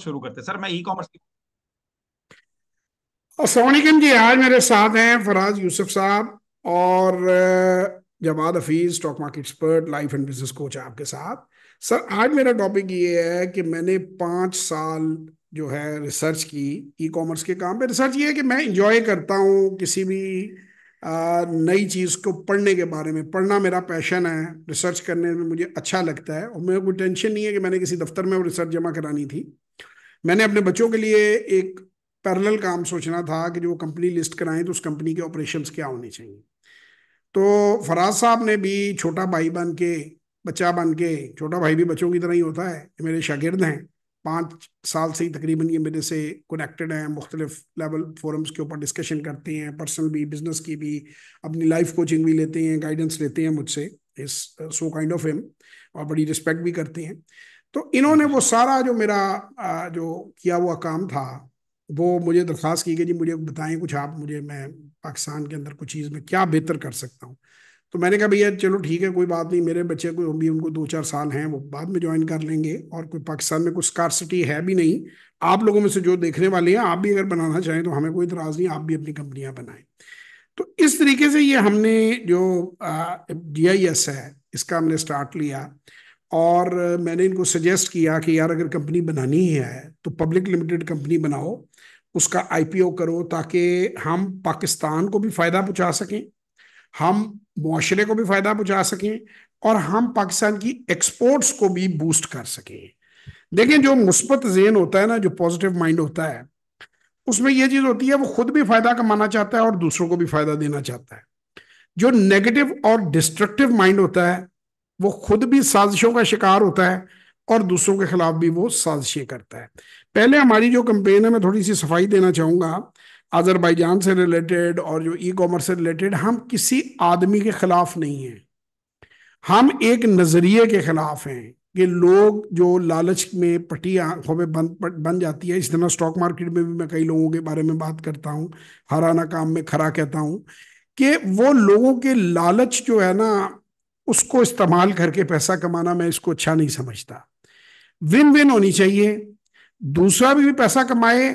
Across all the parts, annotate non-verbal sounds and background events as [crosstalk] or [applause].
شروع کرتے سر میں ای کامرس السلام علیکم جی آج میرے ساتھ ہیں فراز یوسف صاحب اور جماعت Hafeez stock market expert life and business coach آپ کے ساتھ سر آج میرا ٹاپک یہ ہے کہ میں نے پانچ سال جو ہے ریسرچ کی ای کامرس کے کام پہ ریسرچ یہ ہے کہ میں انجوائے کرتا ہوں کسی بھی نئی چیز کو پڑھنے کے بارے میں پڑھنا میرا پیشن ہے ریسرچ کرنے میں مجھے اچھا لگتا ہے اور میرے کوئی ٹینشن نہیں ہے کہ میں نے کسی دفتر میں وہ ریسرچ جمع کرانی تھی میں نے اپنے بچوں کے لیے ایک پیرل کام سوچنا تھا کہ جو کمپنی لسٹ کرائیں تو اس کمپنی کے آپریشنس کیا ہونے چاہیے تو فراز صاحب نے بھی چھوٹا بھائی بن کے بچہ بن کے چھوٹا بھائی بھی بچوں کی طرح ہی ہوتا ہے میرے شاگرد ہیں پانچ سال سے ہی تقریباً یہ میرے سے کنیکٹڈ ہیں مختلف لیول فورمز کے اوپر ڈسکشن کرتے ہیں پرسنل بھی بزنس کی بھی اپنی لائف کوچنگ بھی لیتے ہیں گائیڈنس لیتے ہیں مجھ سے اس سو کائنڈ آف ایم اور بڑی رسپیکٹ بھی کرتے ہیں تو انہوں نے وہ سارا جو میرا جو کیا ہوا کام تھا وہ مجھے درخواست کی کہ جی مجھے بتائیں کچھ آپ مجھے میں پاکستان کے اندر کچھ چیز میں کیا بہتر کر سکتا ہوں تو میں نے کہا بھیا چلو ٹھیک ہے کوئی بات نہیں میرے بچے کو بھی ان کو دو چار سال ہیں وہ بعد میں جوائن کر لیں گے اور کوئی پاکستان میں کوئی اسکارسٹی ہے بھی نہیں آپ لوگوں میں سے جو دیکھنے والے ہیں آپ بھی اگر بنانا چاہیں تو ہمیں کوئی اعتراض نہیں آپ بھی اپنی کمپنیاں بنائیں تو اس طریقے سے یہ ہم نے جو جی آئی ایس ہے اس کا ہم نے اسٹارٹ لیا اور میں نے ان کو سجیسٹ کیا کہ یار اگر کمپنی بنانی ہے تو پبلک لمیٹڈ کمپنی بناؤ اس کا آئی پی او کرو تاکہ ہم پاکستان کو بھی فائدہ پہنچا سکیں ہم معاشرے کو بھی فائدہ پہنچا سکیں اور ہم پاکستان کی ایکسپورٹس کو بھی بوسٹ کر سکیں دیکھیں جو مثبت ذہن ہوتا ہے نا جو پازیٹیو مائنڈ ہوتا ہے اس میں یہ چیز ہوتی ہے وہ خود بھی فائدہ کمانا چاہتا ہے اور دوسروں کو بھی فائدہ دینا چاہتا ہے جو نیگیٹو اور ڈسٹرکٹیو مائنڈ ہوتا ہے وہ خود بھی سازشوں کا شکار ہوتا ہے اور دوسروں کے خلاف بھی وہ سازشیں کرتا ہے پہلے ہماری جو کمپین ہے میں تھوڑی سی صفائی دینا چاہوں گا آذر بائی جان سے ریلیٹڈ اور جو ای کامرس سے ریلیٹڈ ہم کسی آدمی کے خلاف نہیں ہیں ہم ایک نظریے کے خلاف ہیں کہ لوگ جو لالچ میں پٹی آنکھوں میں بن جاتی ہے اس طرح اسٹاک مارکیٹ میں بھی میں کئی لوگوں کے بارے میں بات کرتا ہوں ہرانہ کام میں کھڑا کہتا ہوں کہ وہ لوگوں کے لالچ جو ہے نا اس کو استعمال کر کے پیسہ کمانا میں اس کو اچھا نہیں سمجھتا ون ون ہونی چاہیے دوسرا بھی بھی پیسہ کمائے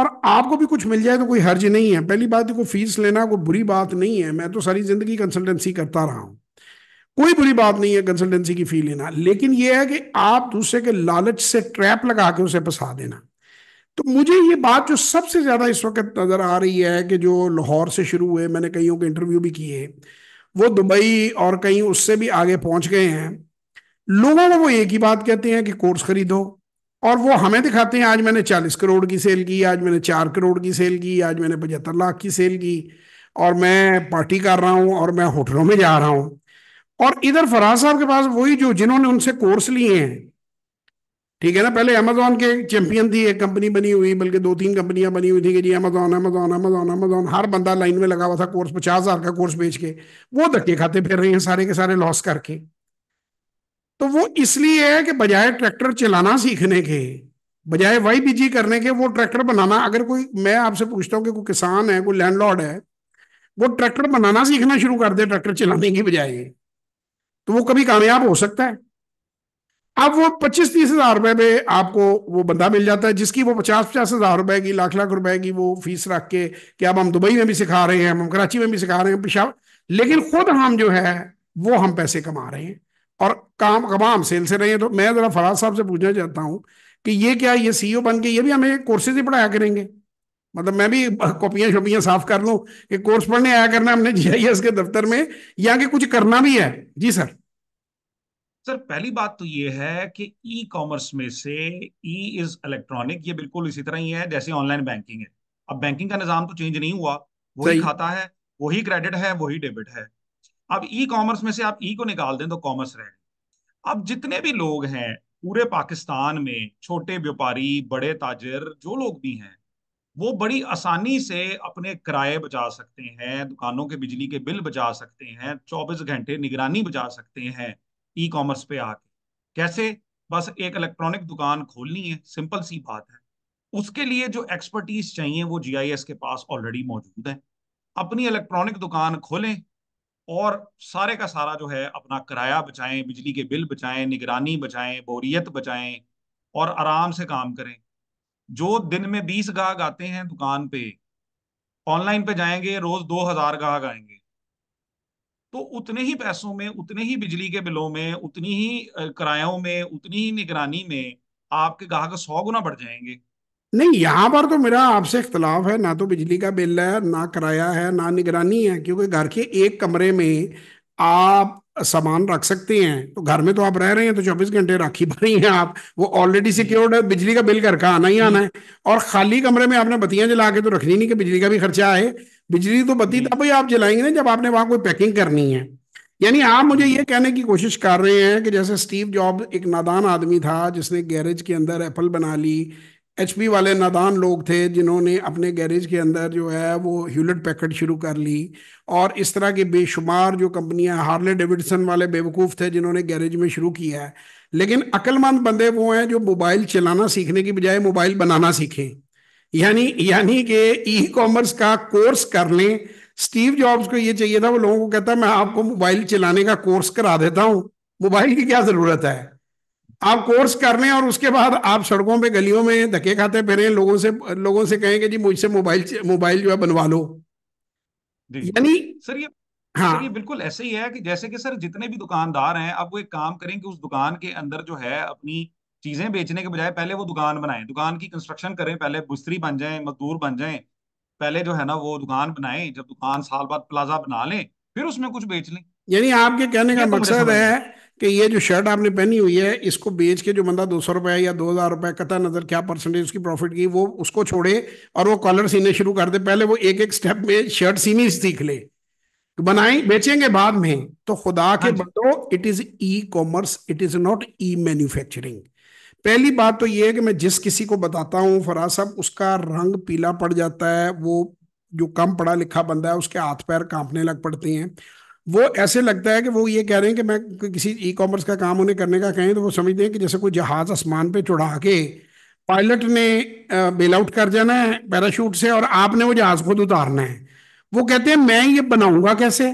اور آپ کو بھی کچھ مل جائے تو کوئی حرج نہیں ہے پہلی بات کو فیس لینا کوئی بری بات نہیں ہے میں تو ساری زندگی کنسلٹنسی کرتا رہا ہوں کوئی بری بات نہیں ہے کنسلٹنسی کی فیس لینا لیکن یہ ہے کہ آپ دوسرے کے لالچ سے ٹریپ لگا کے اسے پھنسا دینا تو مجھے یہ بات جو سب سے زیادہ اس وقت نظر آ رہی ہے کہ جو لاہور سے شروع ہوئے میں نے کئیوں کے انٹرویو بھی کیے وہ دبئی اور کہیں اس سے بھی آگے پہنچ گئے ہیں لوگوں کو وہ ایک ہی بات کہتے ہیں کہ کورس خریدو اور وہ ہمیں دکھاتے ہیں آج میں نے چالیس کروڑ کی سیل کی آج میں نے چار کروڑ کی سیل کی آج میں نے پچہتر لاکھ کی سیل کی اور میں پارٹی کر رہا ہوں اور میں ہوٹلوں میں جا رہا ہوں اور ادھر فراز صاحب کے پاس وہی جو جنہوں نے ان سے کورس لیے ہیں ٹھیک ہے نا پہلے امیزون کے چیمپئن تھی ایک کمپنی بنی ہوئی بلکہ دو تین کمپنیاں بنی ہوئی تھیں کہ جی امیزون امیزون امیزون امیزون ہر بندہ لائن میں لگا ہوا تھا کورس پچاس ہزار کا کورس بیچ کے وہ دھکے کھاتے پھر رہے ہیں سارے کے سارے لاس کر کے تو وہ اس لیے ہے کہ بجائے ٹریکٹر چلانا سیکھنے کے بجائے وائی بی جی کرنے کے وہ ٹریکٹر بنانا اگر کوئی میں آپ سے پوچھتا ہوں کہ کوئی کسان ہے کوئی لینڈ لارڈ ہے وہ ٹریکٹر بنانا سیکھنا شروع کر دے ٹریکٹر چلانے کی بجائے تو وہ کبھی کامیاب ہو سکتا ہے اب وہ پچیس تیس ہزار روپئے میں آپ کو وہ بندہ مل جاتا ہے جس کی وہ پچاس پچاس ہزار روپئے کی لاکھ لاکھ روپئے کی وہ فیس رکھ کے کہ اب ہم دبئی میں بھی سکھا رہے ہیں ہم کراچی میں بھی سکھا رہے ہیں پشاور لیکن خود ہم جو ہے وہ ہم پیسے کما رہے ہیں اور کام ہم سیل سے رہے ہیں تو میں ذرا فراز صاحب سے پوچھنا چاہتا ہوں کہ یہ کیا یہ سی او بن کے یہ بھی ہمیں کورسز ہی پڑھایا کریں گے مطلب میں بھی کاپیاں شاپیاں صاف کر لوں کہ کورس پڑھنے آیا کرنا ہم نے جی آئی ایس کے دفتر میں یا کہ کچھ کرنا بھی ہے جی سر سر پہلی بات تو یہ ہے کہ ای کامرس میں سے ای از الیکٹرانک یہ بالکل اسی طرح ہی ہے جیسے آن لائن بینکنگ ہے اب بینکنگ کا نظام تو چینج نہیں ہوا وہی کھاتا ہے وہی کریڈٹ ہے وہی ڈیبٹ ہے اب ای کامرس میں سے آپ ای e کو نکال دیں تو کامرس رہے اب جتنے بھی لوگ ہیں پورے پاکستان میں چھوٹے بیوپاری بڑے تاجر جو لوگ بھی ہیں وہ بڑی آسانی سے اپنے کرائے بچا سکتے ہیں دکانوں کے بجلی کے بل بچا سکتے ہیں چوبیس گھنٹے نگرانی بچا سکتے ہیں ای کامرس پہ آ کے کیسے بس ایک الیکٹرانک دکان کھولنی ہے سمپل سی بات ہے اس کے لیے جو ایکسپرٹیز چاہیے وہ جی آئی ایس کے پاس آلریڈی موجود ہے اپنی الیکٹرانک دکان کھولیں اور سارے کا سارا جو ہے اپنا کرایہ بچائیں بجلی کے بل بچائیں نگرانی بچائیں بوریت بچائیں اور آرام سے کام کریں جو دن میں بیس گاہ گاتے ہیں دکان پہ آن لائن پہ جائیں گے روز دو ہزار گاہک آئیں گے تو اتنے ہی پیسوں میں اتنے ہی بجلی کے بلوں میں اتنی ہی کرایوں میں اتنی ہی نگرانی میں آپ کے گاہ کا سو گنا بڑھ جائیں گے نہیں یہاں پر تو میرا آپ سے اختلاف ہے نہ تو بجلی کا بل ہے نہ کرایہ ہے نہ نگرانی ہے کیونکہ گھر کے ایک کمرے میں آپ سامان رکھ سکتے ہیں تو گھر میں تو آپ رہ رہے ہیں تو چوبیس گھنٹے راکھی پا رہی ہیں آپ وہ آلریڈی سیکیورڈ ہے بجلی کا بل گھر کا آنا ہی آنا ہے اور خالی کمرے میں آپ نے بتیاں جلا کے تو رکھنی نہیں کہ بجلی کا بھی خرچہ آئے بجلی تو بتی جی۔ تب ہی آپ جلائیں گے نا جب آپ نے وہاں کوئی پیکنگ کرنی ہے یعنی آپ مجھے یہ کہنے کی کوشش کر رہے ہیں کہ جیسے اسٹیو جاب ایک نادان آدمی تھا جس نے گیریج کے اندر ایپل بنا لی ایچ پی والے نادان لوگ تھے جنہوں نے اپنے گیریج کے اندر جو ہے وہ ہیولٹ پیکٹ شروع کر لی اور اس طرح کے بے شمار جو کمپنیاں ہارلے ڈیوڈسن والے بیوقوف تھے جنہوں نے گیریج میں شروع کیا ہے لیکن مند بندے وہ ہیں جو موبائل چلانا سیکھنے کی بجائے موبائل بنانا سیکھیں یعنی یعنی کہ ای کامرس کا کورس کر لیں سٹیو جابز کو یہ چاہیے تھا وہ لوگوں کو کہتا ہے میں آپ کو موبائل چلانے کا کورس کرا دیتا ہوں موبائل کی کیا ضرورت ہے آپ کورس کر لیں اور اس کے بعد آپ سڑکوں پہ گلیوں میں دھکے کھاتے پھرے لوگوں سے لوگوں سے کہیں کہ جی مجھ سے موبائل موبائل جو ہے بنوا لو جی، جی، یعنی سر یہ ہاں یہ بالکل ایسے ہی ہے کہ جیسے کہ سر جتنے بھی دکاندار ہیں اب وہ ایک کام کریں کہ اس دکان کے اندر جو ہے اپنی چیزیں بیچنے کے بجائے پہلے وہ دکان بنائیں دکان کی کنسٹرکشن کریں پہلے بستری بن جائیں مزدور بن جائیں پہلے جو ہے نا وہ دکان بنائیں جب دکان سال بعد پلازا بنا لیں پھر اس میں کچھ بیچ لیں یعنی آپ کے کہنے کا مقصد ہے کہ یہ جو شرٹ آپ نے پہنی ہوئی ہے اس کو بیچ کے جو بندہ دو سو روپے یا دو ہزار روپے قطع نظر کیا پرسنٹیج اس کی پروفٹ کی وہ اس کو چھوڑے اور وہ کالر سینے شروع کر دے پہلے وہ ایک ایک سٹیپ میں شرٹ سینی سیکھ لے بنائیں بیچیں گے بعد میں تو خدا کے ہاں جی۔ بندو it is e commerce it is not e manufacturing پہلی بات تو یہ ہے کہ میں جس کسی کو بتاتا ہوں فراز صاحب اس کا رنگ پیلا پڑ جاتا ہے وہ جو کم پڑھا لکھا بندہ ہے اس کے ہاتھ پیر کانپنے لگ پڑتے ہیں وہ ایسے لگتا ہے کہ وہ یہ کہہ رہے ہیں کہ میں کسی ای کامرس کا کام انہیں کرنے کا کہیں تو وہ سمجھتے ہیں کہ جیسے کوئی جہاز آسمان پہ چڑھا کے پائلٹ نے بیل آؤٹ کر جانا ہے پیرا شوٹ سے اور آپ نے وہ جہاز خود اتارنا ہے وہ کہتے ہیں میں یہ بناؤں گا کیسے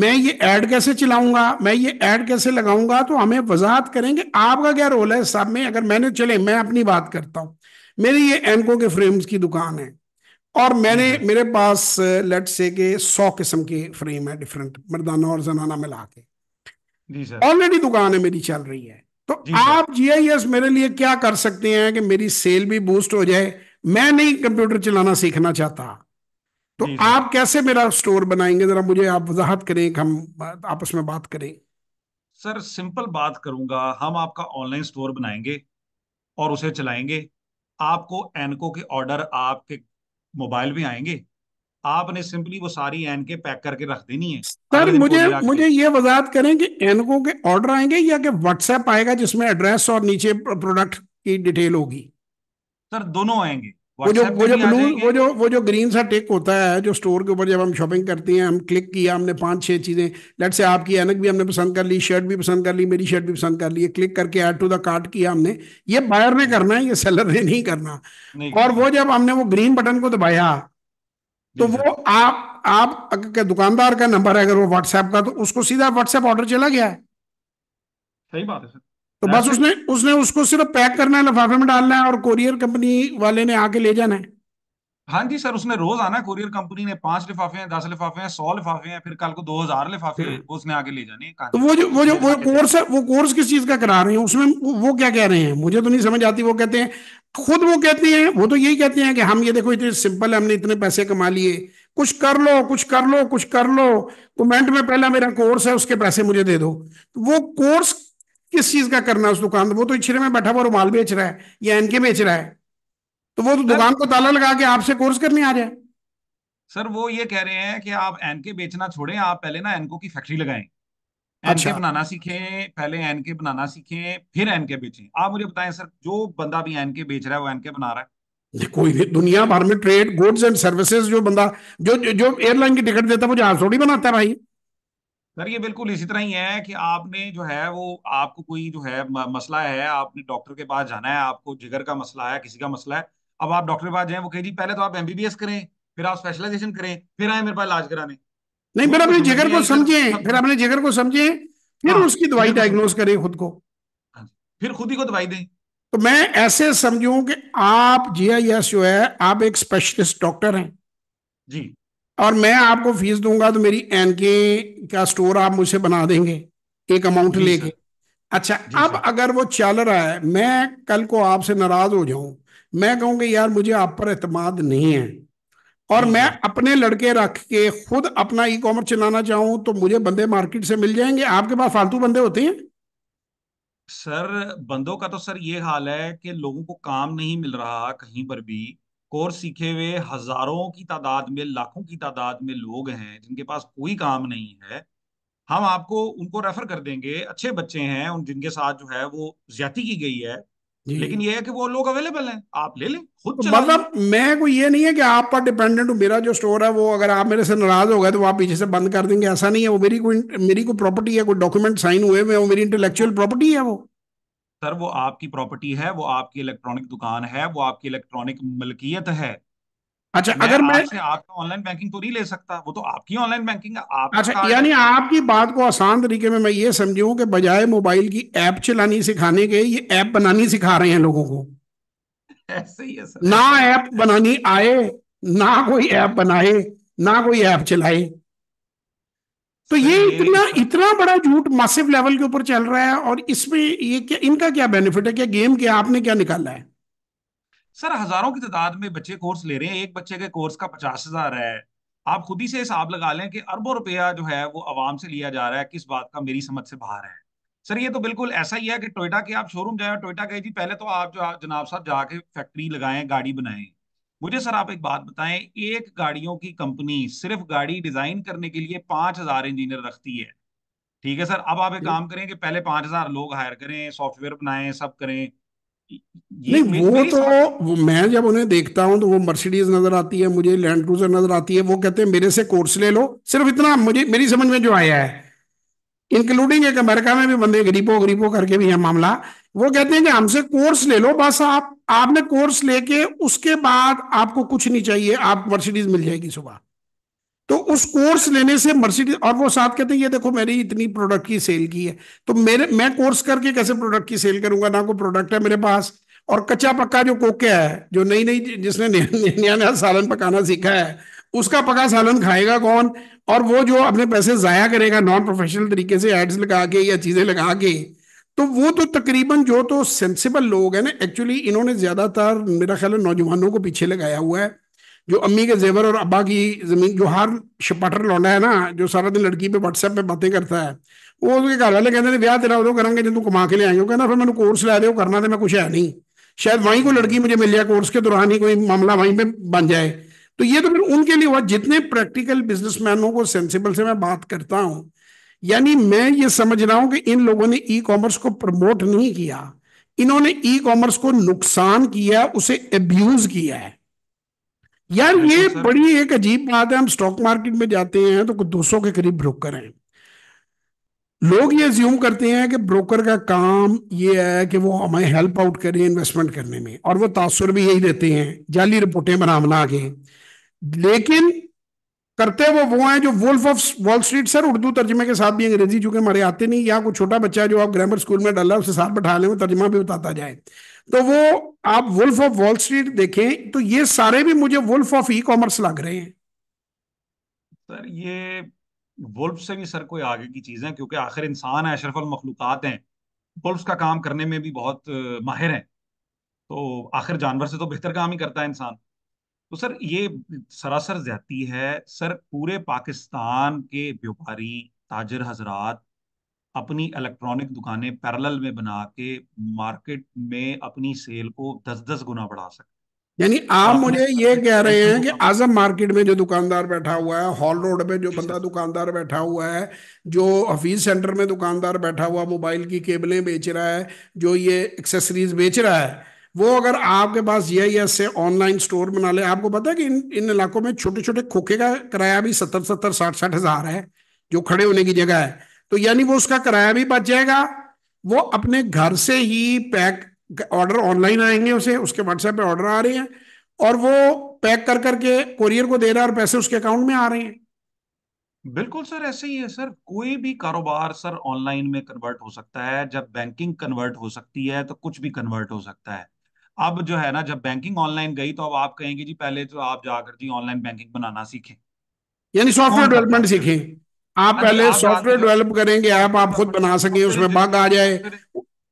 میں یہ ایڈ کیسے چلاؤں گا میں یہ ایڈ کیسے لگاؤں گا تو ہمیں وضاحت کریں گے آپ کا کیا رول ہے سب میں اگر میں نے چلے میں اپنی بات کرتا ہوں میری یہ اینکو کے فریمز کی دکان ہے اور میں نے میرے پاس لیٹ سے کہ سو قسم کے فریم ہے ڈیفرنٹ مردانہ اور زنانہ ملا کے آلریڈی دکان ہے میری چل رہی ہے تو جی آپ جی آئی ایس میرے لیے کیا کر سکتے ہیں کہ میری سیل بھی بوسٹ ہو جائے میں نہیں کمپیوٹر چلانا سیکھنا چاہتا تو جی آپ کیسے میرا سٹور بنائیں گے ذرا مجھے آپ وضاحت کریں ہم آپس میں بات کریں سر سمپل بات کروں گا ہم آپ کا آن لائن سٹور بنائیں گے اور اسے چلائیں گے آپ کو اینکو کے آرڈر آپ کے موبائل بھی آئیں گے آپ نے سمپلی وہ ساری این کے پیک کر کے رکھ دینی ہے سر مجھے یہ وضاحت کریں کہ کے آرڈر آئیں گے یا کہ واٹس ایپ آئے گا جس میں ایڈریس اور نیچے پروڈکٹ کی ڈیٹیل ہوگی سر دونوں آئیں گے وہ جو وہ جو بلو وہ جو وہ جو گرین سا ٹیک ہوتا ہے جو اسٹور کے اوپر جب ہم شاپنگ کرتے ہیں ہم کلک کیا ہم نے پانچ چھ چیزیں لیٹ سے آپ کی اینک بھی ہم نے پسند کر لی شرٹ بھی پسند کر لی میری شرٹ بھی پسند کر لی کلک کر کے ایڈ ٹو دا کارٹ کیا ہم نے یہ بائر نے کرنا ہے یہ سیلر نے نہیں کرنا اور وہ جب ہم نے وہ گرین بٹن کو دبایا تو جی وہ آپ آپ دکاندار کا نمبر ہے اگر وہ واٹس ایپ کا تو اس کو سیدھا واٹس ایپ آرڈر چلا گیا ہے صحیح بات ہے تو بس اس نے اس نے اس کو صرف پیک کرنا ہے لفافے میں ڈالنا ہے اور کوریئر کمپنی والے نے آ کے لے جانا ہے ہاں جی سر اس نے روز آنا کوریئر کمپنی نے پانچ لفافے ہیں دس لفافے ہیں سو لفافے ہیں پھر کل کو دو ہزار لفافے اس نے آگے لے جانے تو وہ جو وہ جو وہ کورس ہے وہ کورس کس چیز کا کرا رہے ہیں اس میں وہ کیا کہہ رہے ہیں مجھے تو نہیں سمجھ آتی وہ کہتے ہیں خود وہ کہتے ہیں وہ تو یہی کہتے ہیں کہ ہم یہ دیکھو اتنے سمپل ہم نے اتنے پیسے کما لیے کچھ کر لو کچھ کر لو کچھ کر لو کمنٹ میں پہلا میرا کورس ہے اس کے پیسے مجھے دے دو وہ کورس کس چیز کا کرنا ہے اس اچھرے میں بیٹھا ہوا رومال بیچ رہا ہے یا این کے بیچ رہا ہے تو وہ دکان کو لگا کے آپ سے کورس کرنے آ سر وہ یہ کہہ رہے ہیں کہ آپ این کے بیچنا چھوڑیں آپ پہلے کو کی فیکٹری لگائیں کے اچھا۔ بنانا سیکھیں پہلے این کے بنانا سیکھیں پھر این کے بیچیں آپ مجھے بتائیں سر جو بندہ بھی این کے بیچ رہا ہے وہ این کے بنا رہا ہے کوئی بھی دنیا بھر میں ٹریڈ گوڈز اینڈ سروسز جو بندہ جو ایئر لائن کی ٹکٹ دیتا ہے وہ بناتا ہے بھائی سر یہ بالکل اسی طرح ہی ہے کہ آپ نے جو ہے وہ آپ کو کوئی جو ہے مسئلہ ہے آپ نے ڈاکٹر کے پاس جانا ہے آپ کو جگر کا مسئلہ ہے کسی کا مسئلہ ہے اب آپ ڈاکٹر کے پاس جائیں وہ کہ جی پہلے تو آپ ایم بی بی ایس کریں پھر آپ اسپیشلائزیشن کریں پھر آئیں میرے پاس علاج کرانے نہیں پھر اپنے جگر کو سمجھیں پھر اپنے جگر کو سمجھیں پھر ہاں، اس کی دوائی ڈائگنوز کریں خود کو ہاں جی، پھر خود ہی کو دوائی دیں تو میں ایسے سمجھوں کہ آپ جی آئی ایس جو ہے آپ ایک اسپیشلسٹ ڈاکٹر ہیں جی اور میں آپ کو فیس دوں گا تو میری این کے کا اسٹور آپ مجھ سے بنا دیں گے ایک اماؤنٹ جی لے کے اچھا جی اب اگر وہ چل رہا ہے میں کل کو آپ سے ناراض ہو جاؤں میں کہوں کہ یار مجھے آپ پر اعتماد نہیں ہے اور جی میں اپنے لڑکے رکھ کے خود اپنا ای کامرس چلانا چاہوں تو مجھے بندے مارکیٹ سے مل جائیں گے آپ کے پاس فالتو بندے ہوتے ہیں سر بندوں کا تو سر یہ حال ہے کہ لوگوں کو کام نہیں مل رہا کہیں پر بھی کورس سیکھے ہوئے ہزاروں کی تعداد میں لاکھوں کی تعداد میں لوگ ہیں جن کے پاس کوئی کام نہیں ہے ہم آپ کو ان کو ریفر کر دیں گے اچھے بچے ہیں ان جن کے ساتھ جو ہے وہ زیادتی کی گئی ہے جی۔ لیکن یہ ہے کہ وہ لوگ اویلیبل ہیں آپ لے لیں خود مطلب میں کوئی یہ نہیں ہے کہ آپ پر ڈیپینڈنٹ ہوں میرا جو سٹور ہے وہ اگر آپ میرے سے ناراض ہو گئے تو آپ پیچھے سے بند کر دیں گے ایسا نہیں ہے وہ میری کوئی میری کوئی پراپرٹی ہے کوئی ڈاکومنٹ سائن ہوئے ہوئے وہ میری انٹلیکچوئل پراپرٹی ہے وہ سر وہ آپ کی پراپرٹی ہے وہ آپ کی الیکٹرانک دکان ہے وہ آپ کی الیکٹرانک ملکیت ہے اچھا اگر میں آپ کا آن لائن بینکنگ تو تو نہیں لے سکتا وہ آپ کی آن لائن بینکنگ یعنی آپ کی بات کو آسان طریقے میں میں یہ سمجھوں کہ بجائے موبائل کی ایپ چلانی سکھانے کے یہ ایپ بنانی سکھا رہے ہیں لوگوں کو ایسے ہی ہے سر نہ ایپ بنانی آئے نہ کوئی ایپ بنائے نہ کوئی ایپ چلائے تو یہ اتنا اتنا بڑا جھوٹ ماسو لیول کے اوپر چل رہا ہے اور اس میں یہ کیا ان کا کیا بینیفٹ ہے کیا گیم کیا آپ نے کیا نکالا ہے سر ہزاروں کی تعداد میں بچے کورس لے رہے ہیں ایک بچے کے کورس کا پچاس ہزار ہے آپ خود ہی سے حساب لگا لیں کہ اربوں روپیہ جو ہے وہ عوام سے لیا جا رہا ہے کس بات کا میری سمجھ سے باہر ہے سر یہ تو بالکل ایسا ہی ہے کہ ٹوئٹا کے آپ شو روم جائیں ٹوئٹا کہ جی پہلے تو آپ جو جناب صاحب جا کے فیکٹری لگائیں گاڑی بنائیں مجھے سر آپ ایک بات بتائیں ایک گاڑیوں کی کمپنی صرف گاڑی ڈیزائن کرنے کے لیے پانچ ہزار انجینئر رکھتی ہے ٹھیک ہے سر اب آپ ایک کام کریں کہ پہلے پانچ ہزار لوگ ہائر کریں سافٹ ویئر بنائیں سب کریں وہ تو میں جب انہیں دیکھتا ہوں تو وہ مرسیڈیز نظر آتی ہے مجھے لینڈ کروزر نظر آتی ہے وہ کہتے ہیں میرے سے کورس لے لو صرف اتنا مجھے میری سمجھ میں جو آیا ہے انکلوڈنگ ایک امریکہ میں بھی بندے گریبوں غریبوں کر کے بھی ہے معاملہ وہ کہتے ہیں کہ ہم سے کورس لے لو بس آپ آپ نے کورس لے کے اس کے بعد آپ کو کچھ نہیں چاہیے آپ مرسیڈیز مل جائے گی صبح تو اس کورس لینے سے مرسیڈیز اور وہ ساتھ کہتے ہیں یہ دیکھو میں نے اتنی پروڈکٹ کی سیل کی ہے تو میرے میں کورس کر کے کیسے پروڈکٹ کی سیل کروں گا نہ کوئی پروڈکٹ ہے میرے پاس اور کچا پکا جو کوکیا ہے جو نئی نئی جس نے نیا نیا سالن پکانا سیکھا ہے اس کا پکا سالن کھائے گا کون اور وہ جو اپنے پیسے ضائع کرے گا نان پروفیشنل طریقے سے ایڈز لگا کے یا چیزیں لگا کے تو وہ تو تقریباً جو تو سینسیبل لوگ ہیں نا ایکچولی انہوں نے زیادہ تر میرا خیال ہے نوجوانوں کو پیچھے لگایا ہوا ہے جو امی کے زیور اور ابا کی زمین جو ہر شپٹر لوانا ہے نا جو سارا دن لڑکی پہ واٹس ایپ پہ باتیں کرتا ہے وہ اس کے گھر والے کہتے ہیں بہ تیرا ادو کریں گے جن جی تم کما کے لے آئیں گے کہنا پھر میں نے کورس لے رہے ہو کرنا تھا میں کچھ ہے نہیں شاید وہیں کو لڑکی مجھے مل جائے کورس کے دوران ہی کوئی معاملہ وہیں پہ بن جائے تو یہ تو پھر ان کے لیے ہوا جتنے پریکٹیکل بزنس مینوں کو سینسیبل سے میں بات کرتا ہوں یعنی میں یہ سمجھ رہا ہوں کہ ان لوگوں نے ای کامرس کو پروموٹ نہیں کیا انہوں نے ای کامرس کو نقصان کیا اسے ابیوز کیا ہے یار یہ بڑی ایک عجیب بات ہے ہم سٹاک مارکیٹ میں جاتے ہیں تو دو سو کے قریب بروکر ہیں لوگ یہ زیوم کرتے ہیں کہ بروکر کا کام یہ ہے کہ وہ ہمیں ہیلپ آؤٹ کرے انویسٹمنٹ کرنے میں اور وہ تاثر بھی یہی دیتے ہیں جعلی رپورٹیں بنا بنا کے لیکن کرتے وہ وہ ہیں جو wolf of Wall Street sir Urdu ترجمے کے ساتھ بھی انگریزی چونکہ ہمارے آتے نہیں یا کوئی چھوٹا بچہ جو آپ گرامر اسکول میں ڈال رہا ہے اسے ساتھ بٹھا لیں وہ ترجمہ بھی بتاتا جائے تو وہ آپ وولف آف وال اسٹریٹ دیکھیں تو یہ سارے بھی مجھے وولف آف ای کامرس لگ رہے ہیں سر یہ وولف سے بھی سر کوئی آگے کی چیز ہے کیونکہ آخر انسان ہے اشرف المخلوقات ہیں وولف کا کام کرنے میں بھی بہت ماہر ہیں تو آخر جانور سے تو بہتر کام ہی کرتا ہے انسان تو سر یہ سراسر زیادتی ہے سر پورے پاکستان کے بیوپاری تاجر حضرات اپنی الیکٹرانک دکانیں پیرل میں بنا کے مارکیٹ میں اپنی سیل کو دس دس گنا بڑھا سکتے یعنی آپ مجھے یہ کہہ رہے ہیں کہ آزم مارکیٹ میں جو دکاندار بیٹھا ہوا ہے ہال روڈ میں جو بندہ جی دکاندار بیٹھا ہوا ہے جو حفیظ سینٹر میں دکاندار بیٹھا ہوا موبائل کی کیبلیں بیچ رہا ہے جو یہ ایکسیسریز بیچ رہا ہے وہ اگر آپ کے پاس جی آئی ایس سے آن لائن سٹور بنا لے آپ کو پتا کہ ان علاقوں میں چھوٹے چھوٹے کھوکے کا کرایہ بھی ستر ستر ساٹھ ساٹھ ہزار ہے جو کھڑے ہونے کی جگہ ہے تو یعنی وہ اس کا کرایہ بھی بچ جائے گا وہ اپنے گھر سے ہی پیک آرڈر آن لائن آئیں گے اسے اس کے واٹس ایپ پہ آرڈر آ رہے ہیں اور وہ پیک کر کر کے کوریئر کو دے رہا ہے اور پیسے اس کے اکاؤنٹ میں آ رہے ہیں بالکل سر ایسے ہی ہے سر کوئی بھی کاروبار سر آن لائن میں کنورٹ ہو سکتا ہے جب بینکنگ کنورٹ ہو سکتی ہے تو کچھ بھی کنورٹ ہو سکتا ہے اب جو ہے نا جب بینکنگ آن لائن گئی تو اب آپ کہیں گے جی پہلے تو آپ جا کر جی آن لائن بینکنگ بنانا سیکھیں یعنی سافٹ ویئر ڈیولپمنٹ سیکھیں آپ ہاں جی، پہلے سافٹ ویئر ڈیولپ کریں گے آپ آپ خود بنا سکیں اس میں بگ آ جائے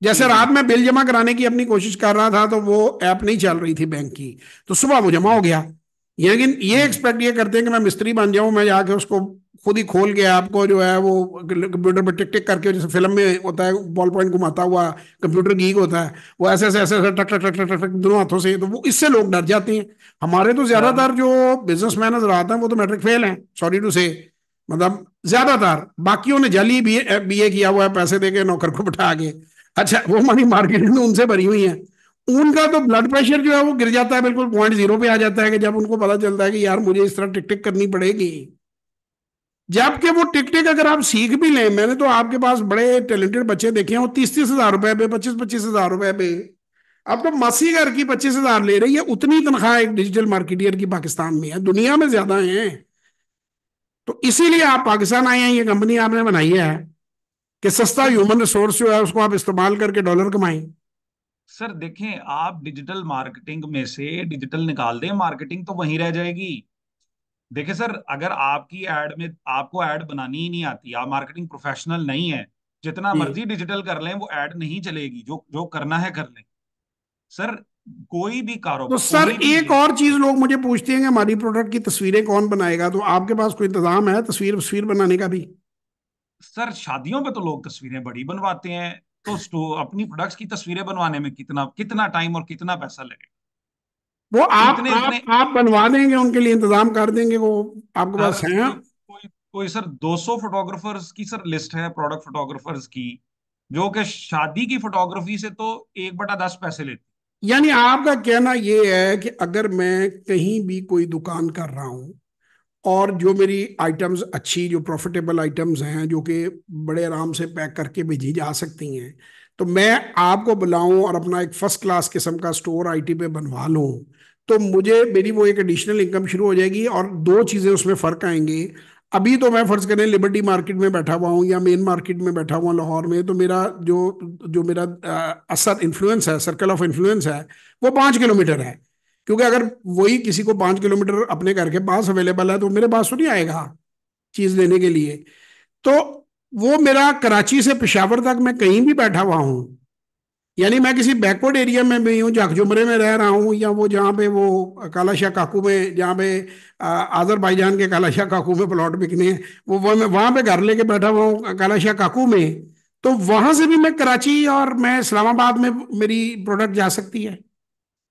جیسے ہاں جی۔ رات میں بل جمع کرانے کی اپنی کوشش کر رہا تھا تو وہ ایپ نہیں چل رہی تھی بینک کی تو صبح وہ جمع ہو گیا لیکن یعنی یہ ایکسپیکٹ ہاں جی۔ یہ کرتے ہیں کہ میں مستری بن جاؤں میں جا کے اس کو خود ہی کھول کے آپ کو جو ہے وہ کمپیوٹر پہ ٹک ٹک کر کے جیسے فلم میں ہوتا ہے بال پوائنٹ گھماتا ہوا کمپیوٹر گیگ ہوتا ہے وہ ایسے ایسے ایسے ٹک ٹک ٹک ٹک ٹک دونوں ہاتھوں سے تو وہ اس سے لوگ ڈر جاتے ہیں ہمارے تو زیادہ تر جو بزنس مین نظر آتے ہیں وہ تو میٹرک فیل ہیں سوری ٹو سے مطلب زیادہ تر باقیوں نے جلی بی اے کیا ہوا ہے پیسے دے کے نوکر کو بٹھا کے اچھا وہ منی مارکیٹ تو ان سے بھری ہوئی ہیں ان کا تو بلڈ پریشر جو ہے وہ گر جاتا ہے بالکل پوائنٹ زیرو پہ آ جاتا ہے کہ جب ان کو پتا چلتا ہے کہ یار مجھے اس طرح ٹک ٹک کرنی پڑے گی جبکہ وہ ٹکٹک اگر آپ سیکھ بھی لیں میں نے تو آپ کے پاس بڑے ٹیلنٹڈ بچے دیکھے ہیں وہ تیس تیس ہزار روپے پہ پچیس پچیس ہزار روپے پہ اب تو گھر کی پچیس ہزار لے رہی ہے اتنی تنخواہ ایک ڈیجیٹل کی پاکستان میں ہے دنیا میں زیادہ ہیں تو اسی لیے آپ پاکستان آئے ہیں یہ کمپنی آپ نے بنائی ہے کہ سستا ہیومن ریسورس جو ہے اس کو آپ استعمال کر کے ڈالر کمائیں سر دیکھیں آپ ڈیجیٹل مارکیٹنگ میں سے ڈیجیٹل نکال دیں مارکیٹنگ تو وہیں رہ جائے گی دیکھیں سر اگر آپ کی ایڈ میں آپ کو ایڈ بنانی ہی نہیں آتی آپ مارکیٹنگ پروفیشنل نہیں ہے جتنا جی۔ مرضی ڈیجیٹل کر لیں وہ ایڈ نہیں چلے گی جو کرنا ہے کر لیں سر کوئی بھی کاروبار تو سر ایک اور چیز لوگ مجھے پوچھتے ہیں کہ ہماری پروڈکٹ کی تصویریں کون بنائے گا تو آپ کے پاس کوئی انتظام ہے تصویر تصویر بنانے کا بھی سر شادیوں پہ تو لوگ تصویریں بڑی بنواتے ہیں تو [laughs] اپنی پروڈکٹ کی تصویریں بنوانے میں کتنا کتنا ٹائم اور کتنا پیسہ لگے گا وہ آپ آپ بنوا دیں گے ان کے لیے انتظام کر دیں گے وہ آپ کے پاس ہیں کوئی سر سر دو سو فوٹوگرافرز فوٹوگرافرز کی کی کی لسٹ ہے پروڈکٹ جو کہ شادی فوٹوگرافی سے تو ایک بٹا دس پیسے یعنی آپ کا کہنا یہ ہے کہ اگر میں کہیں بھی کوئی دکان کر رہا ہوں اور جو میری آئٹمز اچھی جو پروفیٹیبل آئٹمز ہیں جو کہ بڑے آرام سے پیک کر کے بھیجی جا سکتی ہیں تو میں آپ کو بلاؤں اور اپنا ایک فرسٹ کلاس قسم کا سٹور آئی ٹی پہ بنوا لوں تو مجھے میری وہ ایک ایڈیشنل انکم شروع ہو جائے گی اور دو چیزیں اس میں فرق آئیں گی ابھی تو میں فرض کریں لبرٹی مارکیٹ میں بیٹھا ہوا ہوں یا مین مارکیٹ میں بیٹھا ہوا ہوں لاہور میں تو میرا جو جو میرا اثر انفلوئنس ہے سرکل آف انفلوئنس ہے وہ پانچ کلو میٹر ہے کیونکہ اگر وہی کسی کو پانچ کلو میٹر اپنے گھر کے پاس اویلیبل ہے تو میرے پاس تو نہیں آئے گا چیز لینے کے لیے تو وہ میرا کراچی سے پشاور تک میں کہیں بھی بیٹھا ہوا ہوں یعنی میں کسی بیکورڈ ایریا میں بھی ہوں جاک جمرے میں رہ رہا ہوں یا وہ جہاں پہ وہ کالا شاہ کاکو میں جہاں پہ آذر بھائی جان کے کالا شاہ کاکو میں پلاٹ بکنے ہیں وہاں پہ گھر لے کے بیٹھا ہوا ہوں کالا شاہ کاکو میں تو وہاں سے بھی میں کراچی اور میں اسلام آباد میں میری پروڈکٹ جا سکتی ہے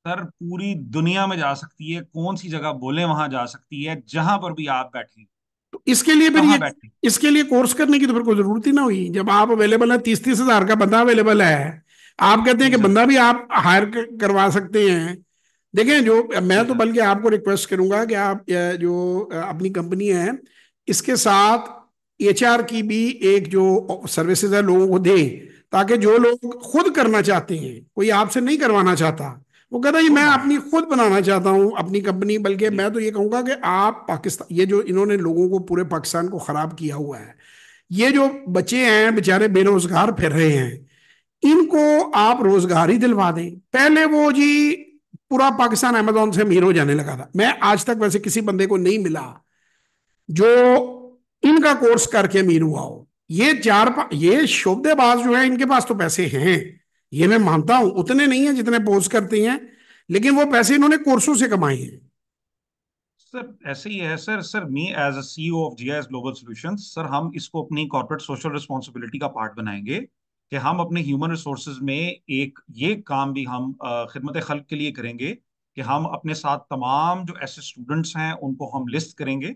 سر پوری دنیا میں جا سکتی ہے کون سی جگہ بولے وہاں جا سکتی ہے جہاں پر بھی آپ بیٹھیں تو اس کے لیے پھر اس کے لیے کورس کرنے کی تو پھر کوئی ضرورت ہی نہ ہوئی جب آپ اویلیبل ہیں تیس تیس ہزار کا بندہ اویلیبل ہے آپ کہتے ہیں کہ جی. بندہ بھی آپ ہائر کروا سکتے ہیں دیکھیں جو میں تو جی. بلکہ آپ کو ریکویسٹ کروں گا کہ آپ جو اپنی کمپنی ہے اس کے ساتھ ایچ آر کی بھی ایک جو سروسز ہے لوگوں کو دیں تاکہ جو لوگ خود کرنا چاہتے ہیں کوئی آپ سے نہیں کروانا چاہتا وہ کہتا ہے جی، میں ہاں۔ اپنی خود بنانا چاہتا ہوں اپنی کمپنی بلکہ میں تو یہ کہوں گا کہ آپ پاکستان یہ جو انہوں نے لوگوں کو پورے پاکستان کو خراب کیا ہوا ہے یہ جو بچے ہیں بےچارے بے روزگار پھر رہے ہیں ان کو آپ روزگار ہی دلوا دیں پہلے وہ جی پورا پاکستان امیزون سے امیر ہو جانے لگا تھا میں آج تک ویسے کسی بندے کو نہیں ملا جو ان کا کورس کر کے امیر ہوا ہو یہ چار پا... یہ شب باز جو ہے ان کے پاس تو پیسے ہیں یہ میں مانتا ہوں اتنے نہیں ہیں جتنے پوز کرتے ہیں لیکن وہ پیسے انہوں نے کورسوں سے کمائے ہیں سر ایسے ہی ہے sir sir me as a C O of G I global solution sir ہم اس کو اپنی کارپوریٹ سوشل ریسپانسبلٹی کا پارٹ بنائیں گے کہ ہم اپنے ہیومن ریسورسز میں ایک یہ کام بھی ہم خدمت خلق کے لیے کریں گے کہ ہم اپنے ساتھ تمام جو ایسے اسٹوڈنٹس ہیں ان کو ہم لسٹ کریں گے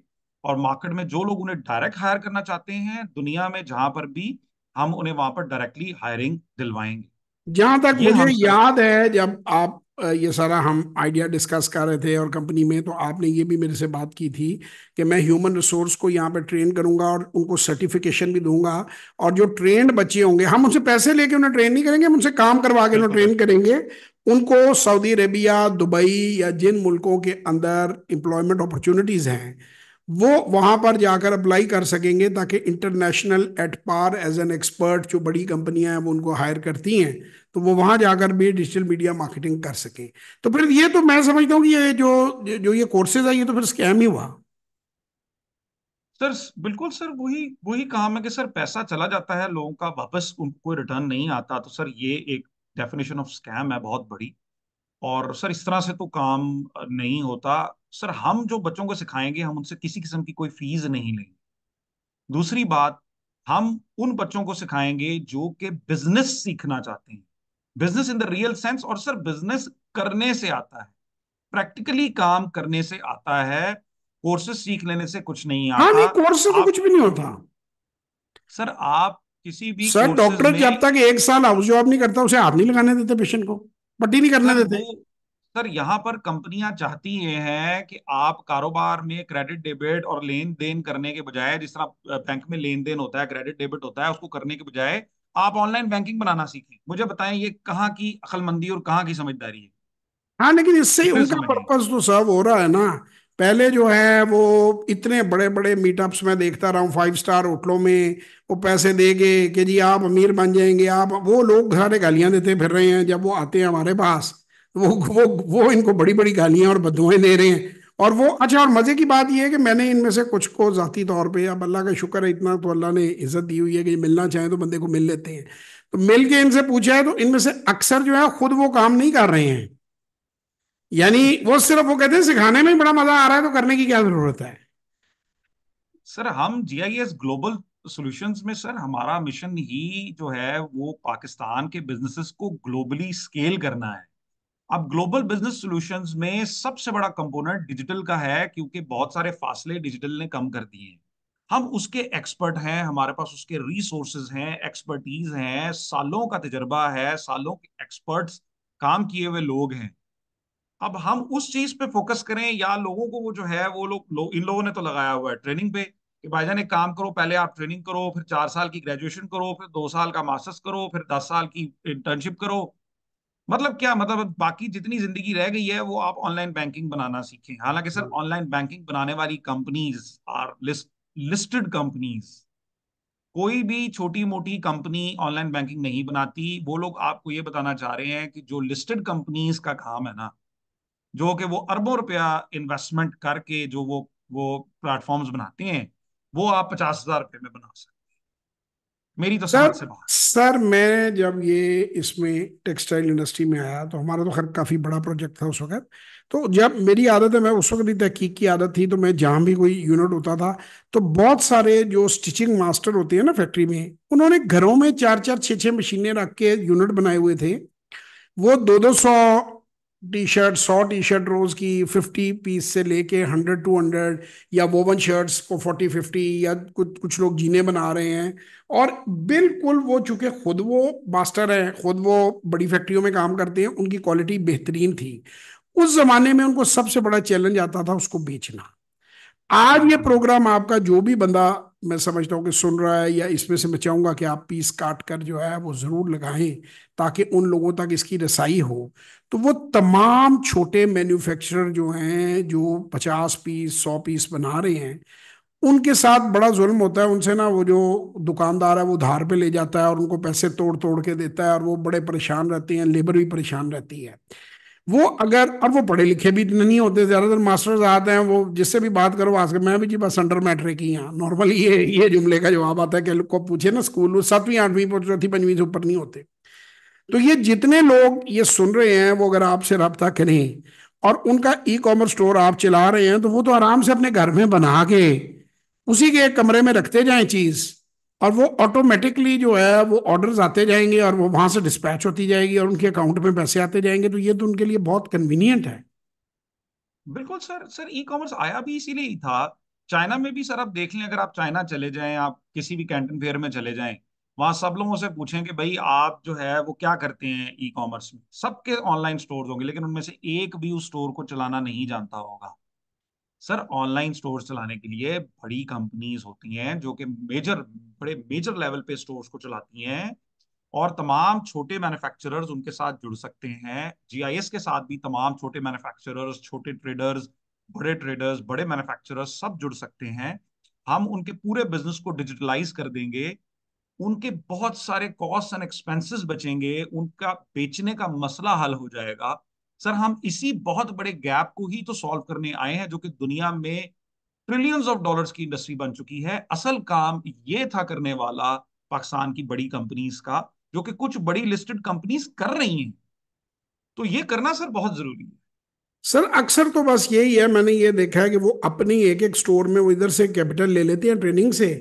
اور مارکیٹ میں جو لوگ انہیں ڈائریکٹ ہائر کرنا چاہتے ہیں دنیا میں جہاں پر بھی ہم انہیں وہاں پر ڈائریکٹلی ہائرنگ دلوائیں گے جہاں تک مجھے یاد ہے جب آپ یہ سارا ہم آئیڈیا ڈسکس کر رہے تھے اور کمپنی میں تو آپ نے یہ بھی میرے سے بات کی تھی کہ میں ہیومن ریسورس کو یہاں پہ ٹرین کروں گا اور ان کو سرٹیفکیشن بھی دوں گا اور جو ٹرینڈ بچے ہوں گے ہم ان سے پیسے لے کے انہیں ٹرین نہیں کریں گے ہم ان سے کام کروا کے انہیں ٹرین کریں گے ان کو سعودی عربیہ دبئی یا جن ملکوں کے اندر امپلائمنٹ اپرچونیٹیز ہیں وہ وہاں پر جا کر اپلائی کر سکیں گے تاکہ international at par as an expert جو بڑی کمپنیاں ہیں وہ ان کو ہائر کرتی ہیں تو وہ وہاں جا کر بھی ڈیجیٹل میڈیا مارکیٹنگ کر سکیں تو پھر یہ تو میں سمجھتا ہوں کہ یہ جو جو یہ کورسز ہیں یہ تو پھر اسکیم ہی ہوا سر بالکل سر وہی وہی کام ہے کہ سر پیسہ چلا جاتا ہے لوگوں کا واپس ان کو ریٹرن نہیں آتا تو سر یہ ایک ڈیفینیشن آف اسکیم ہے بہت بڑی اور سر اس طرح سے تو کام نہیں ہوتا سر ہم جو بچوں کو سکھائیں گے ہم ان سے کسی قسم کی کوئی فیس نہیں لیں دوسری بات ہم ان بچوں کو سکھائیں گے جو کہ بزنس سیکھنا چاہتے ہیں business in the real sense اور سر بزنس کرنے سے آتا ہے پریکٹیکلی کام کرنے سے آتا ہے کورسز سیکھ لینے سے کچھ نہیں آتا ہاں، کچھ بھی نہیں ہوتا سر آپ کسی بھی سر ڈاکٹر جب تک ایک سال کرتا جو آپ نہیں لگانے دیتے پیشنٹ کو پٹی نہیں کرنے دیتے سر یہاں پر کمپنیاں چاہتی یہ ہیں کہ آپ کاروبار میں کریڈٹ ڈیبٹ اور لین دین کرنے کے بجائے جس طرح بینک میں لین دین ہوتا ہے کریڈٹ ڈیبٹ ہوتا ہے اس کو کرنے کے بجائے آپ آن لائن بینکنگ بنانا سیکھیں مجھے بتائیں یہ کہاں کی عقل مندی اور کہاں کی سمجھداری ہے ہاں لیکن اس سے ان کا پرپز تو سرو ہو رہا ہے نا پہلے جو ہے وہ اتنے بڑے بڑے میٹ اپس میں دیکھتا رہا ہوں فائیو سٹار ہوٹلوں میں وہ پیسے دے گے کہ جی آپ امیر بن جائیں گے آپ وہ لوگ سارے گالیاں دیتے پھر رہے ہیں جب وہ آتے ہیں ہمارے پاس وہ وہ وہ وہ ان کو بڑی بڑی گالیاں اور بدوئیں دے رہے ہیں اور وہ اچھا اور مزے کی بات یہ ہے کہ میں نے ان میں سے کچھ کو ذاتی طور پہ اب اللہ کا شکر ہے اتنا تو اللہ نے عزت دی ہوئی ہے کہ ملنا چاہیں تو بندے کو مل لیتے ہیں تو مل کے ان سے پوچھا ہے تو ان میں سے اکثر جو ہے خود وہ کام نہیں کر رہے ہیں یعنی وہ صرف وہ کہتے ہیں سکھانے میں بڑا مزہ آ رہا ہے تو کرنے کی کیا ضرورت ہے سر ہم G I S global solutions میں سر ہمارا مشن ہی جو ہے وہ پاکستان کے بزنس کو گلوبلی اسکیل کرنا ہے اب گلوبل بزنس سولوشن میں سب سے بڑا کمپوننٹ ڈیجیٹل کا ہے کیونکہ بہت سارے فاصلے ڈیجیٹل نے کم کر دیے ہیں ہم اس کے ایکسپرٹ ہیں ہمارے پاس اس کے ریسورسز ہیں ایکسپرٹیز ہیں سالوں کا تجربہ ہے سالوں کے ایکسپرٹس کام کیے ہوئے لوگ ہیں اب ہم اس چیز پہ فوکس کریں یا لوگوں کو وہ جو ہے وہ لوگ ان لوگوں نے تو لگایا ہوا ہے ٹریننگ پہ کہ بھائی جان ایک کام کرو پہلے آپ ٹریننگ کرو پھر چار سال کی گریجویشن کرو پھر دو سال کا ماسٹرس کرو پھر دس سال کی انٹرنشپ کرو مطلب کیا مطلب باقی جتنی زندگی رہ گئی ہے وہ آپ آن لائن بینکنگ بنانا سیکھیں حالانکہ سر آن لائن بینکنگ بنانے والی کمپنیز آر لسٹڈ کمپنیز کوئی بھی چھوٹی موٹی کمپنی آن لائن بینکنگ نہیں بناتی وہ لوگ آپ کو یہ بتانا چاہ رہے ہیں کہ جو لسٹڈ کمپنیز کا کام ہے نا جو کہ وہ اربوں روپیہ انویسٹمنٹ کر کے جو وہ وہ پلیٹ فارمز بناتے ہیں وہ آپ پچاس ہزار روپے میں بنا سکتے ہیں میری تو سر سے باہر سر میں جب یہ اس میں ٹیکسٹائل انڈسٹری میں آیا تو ہمارا تو خیر کافی بڑا پروجیکٹ تھا اس وقت تو جب میری عادت ہے میں اس وقت بھی تحقیق کی عادت تھی تو میں جہاں بھی کوئی یونٹ ہوتا تھا تو بہت سارے جو سٹیچنگ ماسٹر ہوتے ہیں نا فیکٹری میں انہوں نے گھروں میں چار چار چھ چھ مشینیں رکھ کے یونٹ بنائے ہوئے تھے وہ دو دو سو ٹی شرٹ سو ٹی شرٹ روز کی ففٹی پیس سے لے کے ہنڈریڈ ٹو ہنڈریڈ یا وومن شرٹس کو فورٹی ففٹی یا کچھ کچھ لوگ جینے بنا رہے ہیں اور بالکل وہ چونکہ خود وہ ماسٹر ہیں خود وہ بڑی فیکٹریوں میں کام کرتے ہیں ان کی کوالٹی بہترین تھی اس زمانے میں ان کو سب سے بڑا چیلنج آتا تھا اس کو بیچنا آج یہ پروگرام آپ کا جو بھی بندہ میں سمجھتا ہوں کہ سن رہا ہے یا اس میں سے میں چاہوں گا کہ آپ پیس کاٹ کر جو ہے وہ ضرور لگائیں تاکہ ان لوگوں تک اس کی رسائی ہو تو وہ تمام چھوٹے مینوفیکچرر جو ہیں جو پچاس پیس سو پیس بنا رہے ہیں ان کے ساتھ بڑا ظلم ہوتا ہے ان سے نا وہ جو دکاندار ہے وہ دھار پہ لے جاتا ہے اور ان کو پیسے توڑ توڑ کے دیتا ہے اور وہ بڑے پریشان رہتے ہیں لیبر بھی پریشان رہتی ہے وہ اگر اور وہ پڑھے لکھے بھی نہیں ہوتے زیادہ تر ماسٹرز آتے ہیں وہ جس سے بھی بات کرو آ میں بھی جی بس انڈر میٹرک ہی ہاں نارمل یہ یہ جملے کا جواب آتا ہے کہ لوگ کو پوچھے نا اسکول ساتویں آٹھویں پہ چوتھی پنجویں سے اوپر نہیں ہوتے تو یہ جتنے لوگ یہ سن رہے ہیں وہ اگر آپ سے رابطہ کریں اور ان کا ای کامرس اسٹور آپ چلا رہے ہیں تو وہ تو آرام سے اپنے گھر میں بنا کے اسی کے کمرے میں رکھتے جائیں چیز اور وہ آٹومیٹکلی جو ہے وہ آرڈرز آتے جائیں گے اور وہ وہاں سے ڈسپیچ ہوتی جائے گی اور ان کے اکاؤنٹ میں پیسے آتے جائیں گے تو یہ تو ان کے لیے بہت کنوینئنٹ ہے بالکل سر سر ای کامرس آیا بھی اسی لیے ہی تھا چائنا میں بھی سر آپ دیکھ لیں اگر آپ چائنا چلے جائیں آپ کسی بھی کینٹن فیئر میں چلے جائیں وہاں سب لوگوں سے پوچھیں کہ بھائی آپ جو ہے وہ کیا کرتے ہیں ای کامرس میں سب کے آن لائن اسٹور ہوں گے لیکن ان میں سے ایک بھی اس اسٹور کو چلانا نہیں جانتا ہوگا سر آن لائن اسٹور چلانے کے لیے بڑی کمپنیز ہوتی ہیں جو کہ میجر بڑے میجر لیول پہ اسٹور کو چلاتی ہیں اور تمام چھوٹے مینوفیکچررز ان کے ساتھ جڑ سکتے ہیں جی آئی ایس کے ساتھ بھی تمام چھوٹے مینوفیکچررز چھوٹے ٹریڈرز بڑے ٹریڈرز بڑے مینوفیکچررز سب جڑ سکتے ہیں ہم ان کے پورے بزنس کو ڈیجیٹلائز کر دیں گے ان کے بہت سارے کاسٹ اینڈ ایکسپینسز بچیں گے ان کا بیچنے کا مسئلہ حل ہو جائے گا سر ہم اسی بہت بڑے گیپ کو ہی تو سالو کرنے آئے ہیں جو کہ دنیا میں ٹریلینز آف ڈالرز کی انڈسٹری بن چکی ہے اصل کام یہ تھا کرنے والا پاکستان کی بڑی کمپنیز کا جو کہ کچھ بڑی لسٹڈ کمپنیز کر رہی ہیں تو یہ کرنا سر بہت ضروری ہے سر اکثر تو بس یہی ہے میں نے یہ دیکھا ہے کہ وہ اپنی ایک ایک سٹور میں وہ ادھر سے کیپٹل لے لیتے ہیں ٹریننگ سے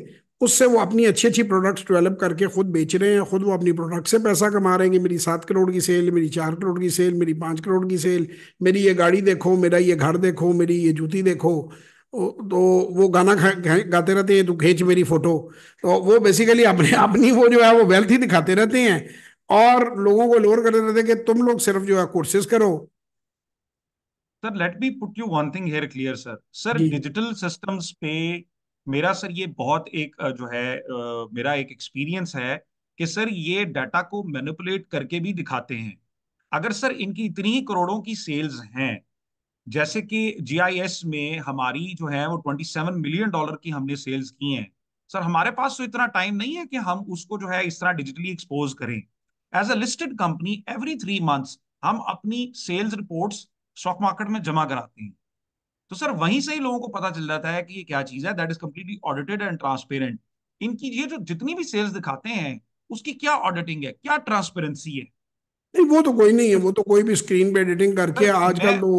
اس سے وہ اپنی اچھی اچھی پروڈکٹس ڈیولپ کر کے خود بیچ رہے ہیں خود وہ اپنی پروڈکٹ سے پیسہ کما رہے ہیں کہ میری سات کروڑ کی سیل میری چار کروڑ کی سیل میری پانچ کروڑ کی سیل میری یہ گاڑی دیکھو میرا یہ گھر دیکھو میری یہ جوتی دیکھو تو وہ گانا گاتے رہتے ہیں تو کھینچ میری فوٹو تو وہ بیسیکلی اپنے اپنی وہ جو ہے وہ ویلتھ ہی دکھاتے رہتے ہیں اور لوگوں کو لور کرتے رہتے ہیں کہ تم لوگ صرف جو ہے کورسز کرو sir let me put you one thing here clear sir sir digital systems پہ میرا سر یہ بہت ایک جو ہے میرا ایک ایکسپیرینس ہے کہ سر یہ ڈیٹا کو مینپولیٹ کر کے بھی دکھاتے ہیں اگر سر ان کی اتنی ہی کروڑوں کی سیلز ہیں جیسے کہ جی آئی ایس میں ہماری جو ہے وہ ٹوینٹی سیون ملین ڈالر کی ہم نے سیلز کی ہیں سر ہمارے پاس تو اتنا ٹائم نہیں ہے کہ ہم اس کو جو ہے اس طرح ڈیجیٹلی ایکسپوز کریں as a listed company every three months ہم اپنی سیلز رپورٹس اسٹاک مارکیٹ میں جمع کراتے ہیں تو سر وہیں سے ہی لوگوں کو پتا چل جاتا ہے کہ یہ کیا چیز ہے that is completely audited and transparent ان کی یہ جو جتنی بھی سیلز دکھاتے ہیں اس کی کیا آڈیٹنگ ہے کیا ٹرانسپیرنسی ہے نہیں وہ تو کوئی نہیں ہے وہ تو کوئی بھی اسکرین پہ ایڈیٹنگ کر کے آج کل تو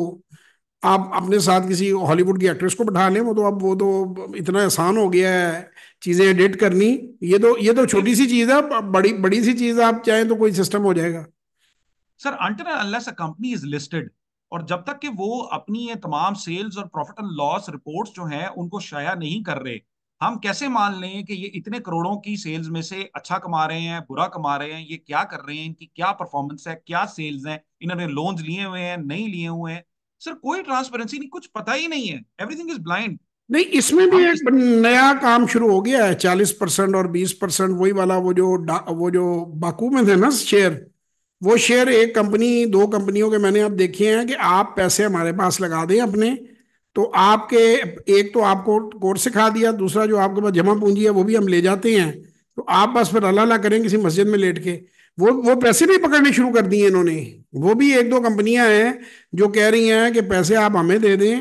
آپ اپنے ساتھ کسی ہالی ووڈ کی ایکٹریس کو بٹھا لیں وہ تو اب وہ تو اتنا آسان ہو گیا ہے چیزیں ایڈٹ کرنی یہ تو یہ تو چھوٹی سی چیز ہے بڑی بڑی سی چیز ہے آپ چاہیں تو کوئی سسٹم ہو جائے گا sir inter unless a company is listed اور جب تک کہ وہ اپنی یہ تمام سیلز اور پروفٹ اینڈ لاس رپورٹس جو ہیں ان کو شائع نہیں کر رہے ہم کیسے مان لیں کہ یہ اتنے کروڑوں کی سیلز میں سے اچھا کما رہے ہیں برا کما رہے ہیں یہ کیا کر رہے ہیں ان کی کیا پرفارمنس ہے کیا سیلز ہیں انہوں نے لونز لیے ہوئے ہیں نہیں لیے ہوئے ہیں سر کوئی ٹرانسپیرنسی نہیں کچھ پتہ ہی نہیں ہے ایوری تھنگ از بلائنڈ نہیں اس میں بھی ایک نیا کام شروع ہو گیا ہے چالیس پرسینٹ اور بیس پرسینٹ وہی والا وہ جو وہ جو باکو میں تھے نا شیئر وہ شیئر ایک کمپنی دو کمپنیوں کے میں نے اب دیکھے ہیں کہ آپ پیسے ہمارے پاس لگا دیں اپنے تو آپ کے ایک تو آپ کو کورس سکھا دیا دوسرا جو آپ کے پاس جمع پونجی ہے وہ بھی ہم لے جاتے ہیں تو آپ بس پھر اللہ اللہ کریں کسی مسجد میں لیٹ کے وہ وہ پیسے بھی پکڑنے شروع کر دیے انہوں نے وہ بھی ایک دو کمپنیاں ہیں جو کہہ رہی ہیں کہ پیسے آپ ہمیں دے دیں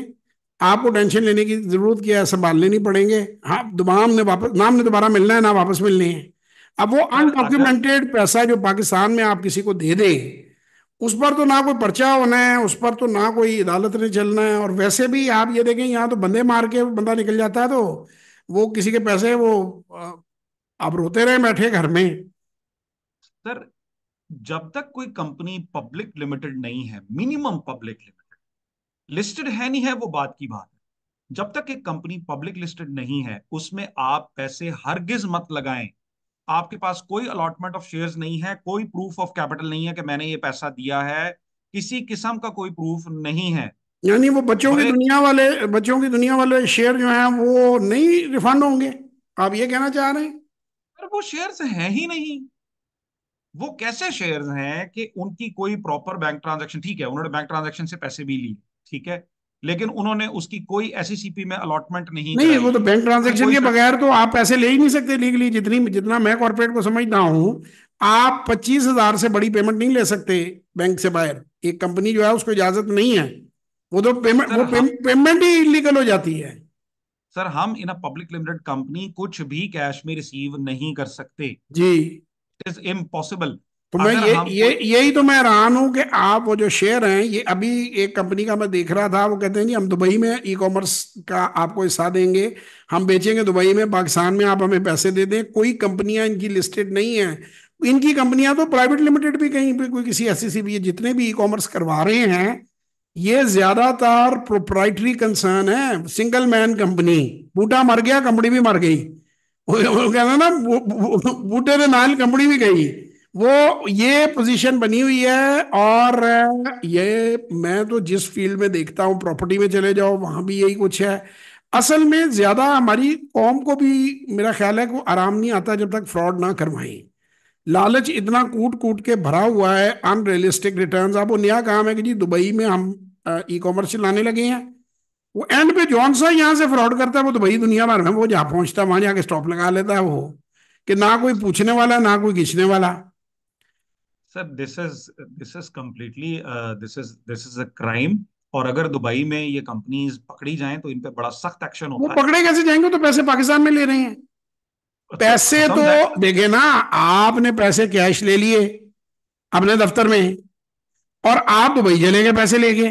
آپ کو ٹینشن لینے کی ضرورت کیا ہے سنبھالنے نہیں پڑیں گے ہاں دوبارہ ہم نے واپس نہ ہم نے دوبارہ ملنا ہے نہ واپس ملنے ہیں اب وہ اچھا۔ پیسہ جو پاکستان میں آپ کسی کو دے دیں اس پر تو نہ کوئی پرچہ ہونا ہے اس پر تو نہ کوئی عدالت نے چلنا ہے اور ویسے بھی آپ یہ دیکھیں یہاں تو بندے مار کے بندہ نکل جاتا ہے تو وہ کسی کے پیسے وہ آپ روتے رہے بیٹھے گھر میں سر جب تک کوئی کمپنی پبلک لمیٹڈ نہیں ہے مینیمم پبلک لسٹڈ ہے نہیں ہے وہ بات کی بات جب تک ایک کمپنی پبلک لسٹڈ نہیں ہے اس میں آپ پیسے ہرگز مت لگائیں آپ کے پاس کوئی الاٹمنٹ آف شیئرز نہیں ہے کوئی پروف آف کیپٹل نہیں ہے کہ میں نے یہ پیسہ دیا ہے کسی قسم کا کوئی پروف نہیں ہے یعنی وہ بچوں کی دنیا والے بچوں کی دنیا والے شیئر جو ہیں وہ نہیں ریفنڈ ہوں گے آپ یہ کہنا چاہ رہے ہیں وہ شیئرز ہیں ہی نہیں وہ کیسے شیئرز ہیں کہ ان کی کوئی پراپر بینک ٹرانزیکشن ٹھیک ہے انہوں نے بینک ٹرانزیکشن سے پیسے بھی لیے ٹھیک ہے لیکن انہوں نے اس کی کوئی ایسی سی پی میں الاٹمنٹ نہیں نہیں وہ تو بینک ٹرانزیکشن کے بغیر تو آپ پیسے لے ہی نہیں سکتے لیگلی جتنی جتنا میں کارپوریٹ کو سمجھتا ہوں آپ پچیس ہزار سے بڑی پیمنٹ نہیں لے سکتے بینک سے باہر ایک کمپنی جو ہے اس کو اجازت نہیں ہے وہ تو پیمنٹ پیمنٹ ہی جاتی ہے سر ہم پبلک کمپنی کچھ بھی کیش میں ریسیو نہیں کر سکتے جی جیسے تو میں یہی تو میں حیران ہوں کہ آپ وہ جو شیئر ہیں یہ ابھی ایک کمپنی کا میں دیکھ رہا تھا وہ کہتے ہیں جی ہم دبئی میں ای کامرس کا آپ کو حصہ دیں گے ہم بیچیں گے دبئی میں پاکستان میں آپ ہمیں پیسے دے دیں کوئی کمپنیاں ان کی لسٹڈ نہیں ہیں ان کی کمپنیاں تو پرائیویٹ لمیٹڈ بھی کہیں پہ کوئی کسی ایسی سی بھی بھی جتنے بھی ای کامرس کروا رہے ہیں یہ زیادہ تر پروپرائٹری کنسرن ہے سنگل مین کمپنی بوٹا مر گیا کمپنی بھی مر گئی کہتے ہیں نا بوٹے کے نائل کمپنی بھی گئی وہ یہ پوزیشن بنی ہوئی ہے اور یہ میں تو جس فیلڈ میں دیکھتا ہوں پراپرٹی میں چلے جاؤ وہاں بھی یہی کچھ ہے اصل میں زیادہ ہماری قوم کو بھی میرا خیال ہے کہ وہ آرام نہیں آتا جب تک فراڈ نہ کروائیں لالچ اتنا کوٹ کوٹ کے بھرا ہوا ہے ان ریئلسٹک ریٹرنز آپ وہ نیا کام ہے کہ جی دبئی میں ہم ای کامرس چلانے لگے ہیں وہ اینڈ پہ جون سا یہاں سے فراڈ کرتا ہے وہ دبئی دنیا بھر میں وہ جہاں پہنچتا ہے وہاں جا کے اسٹاپ لگا لیتا ہے وہ کہ نہ کوئی پوچھنے والا نہ کوئی کھینچنے والا سر دس از دس از از اے کرائم اور اگر دبئی میں یہ کمپنیز پکڑی جائیں تو ان پہ بڑا سخت ایکشن ہوگا پکڑے کیسے جائیں گے تو پیسے پاکستان میں لے رہے ہیں اچھا، پیسے اچھا، تو دیکھے نا آپ نے پیسے کیش لے لیے اپنے دفتر میں اور آپ دبئی چلے گئے پیسے لے کے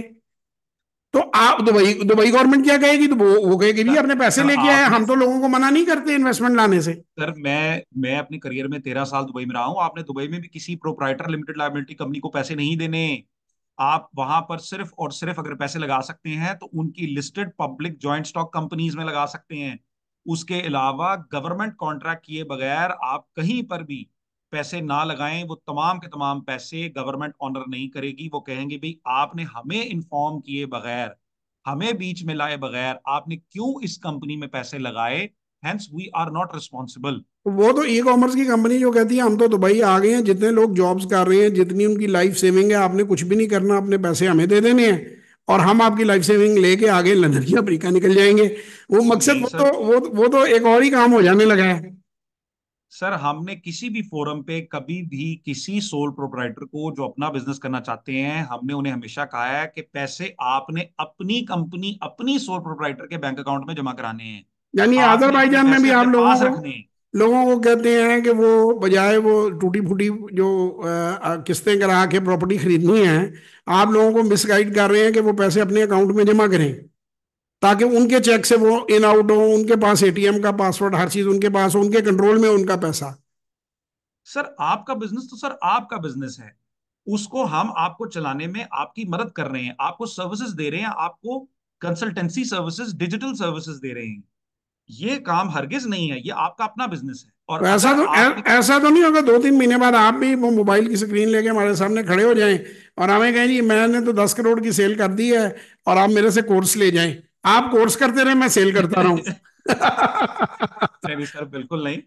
تو آپ دبئی دبئی گورنمنٹ کیا کہے کہے گی گی تو وہ اپنے پیسے لے کے آئے ہم تو لوگوں کو منع نہیں کرتے انویسٹمنٹ لانے سے سر میں میں اپنے کریئر میں تیرہ سال دبئی میں رہا ہوں آپ نے دبئی میں بھی کسی پروپرائٹر لمیٹڈ لائبلٹی کمپنی کو پیسے نہیں دینے آپ وہاں پر صرف اور صرف اگر پیسے لگا سکتے ہیں تو ان کی listed public joint stock companies میں لگا سکتے ہیں اس کے علاوہ گورنمنٹ کانٹریکٹ کیے بغیر آپ کہیں پر بھی پیسے نہ لگائیں وہ تمام کے تمام پیسے گورنمنٹ آنر نہیں کرے گی وہ کہیں گے آپ آپ نے نے ہمیں ہمیں انفارم کیے بغیر بغیر بیچ میں میں لائے کیوں اس کمپنی پیسے لگائے وہ تو ای کامرس کی کمپنی جو کہتی ہے ہم تو دبئی آ گئے ہیں جتنے لوگ جابس کر رہے ہیں جتنی ان کی لائف سیونگ ہے آپ نے کچھ بھی نہیں کرنا اپنے پیسے ہمیں دے دینے ہیں اور ہم آپ کی لائف سیونگ لے کے آگے لندن کی امریکہ نکل جائیں گے وہ جی مقصد وہ تو وہ تو ایک اور ہی کام ہو جانے لگا ہے سر ہم نے کسی بھی فورم پہ کبھی بھی کسی سول پروپرائٹر کو جو اپنا بزنس کرنا چاہتے ہیں ہم نے انہیں ہمیشہ کہا ہے کہ پیسے آپ نے اپنی کمپنی اپنی سول پروپرائٹر کے بینک اکاؤنٹ میں جمع کرانے ہیں یعنی آدر بھائی جان میں بھی آپ لوگوں کو کہتے ہیں کہ وہ بجائے وہ ٹوٹی پھوٹی جو قسطیں کرا کے پروپرٹی خریدنی ہے آپ لوگوں کو مس گائڈ کر رہے ہیں کہ وہ پیسے اپنے اکاؤنٹ میں جمع کریں تاکہ ان کے چیک سے وہ ان آؤٹ ہو ان کے پاس اے ٹی ایم کا پاسورڈ ہر چیز ان کے پاس ہو ان کے کنٹرول میں ان کا پیسہ سر آپ کا بزنس تو سر آپ کا بزنس ہے اس کو ہم آپ کو چلانے میں آپ کی مدد کر رہے ہیں آپ کو سروسز دے رہے ہیں آپ کو کنسلٹنسی سروسز ڈیجیٹل سروسز دے رہے ہیں یہ کام ہرگز نہیں ہے یہ آپ کا اپنا بزنس ہے اور ایسا تو ایسا تو نہیں ہوگا دو تین مہینے بعد آپ بھی وہ موبائل کی سکرین لے کے ہمارے سامنے کھڑے ہو جائیں اور ہمیں کہیں جی میں نے تو دس کروڑ کی سیل کر دی ہے اور آپ میرے سے کورس لے جائیں آپ کورس کرتے رہے میں سیل کرتا ہوں [laughs] سر بالکل نہیں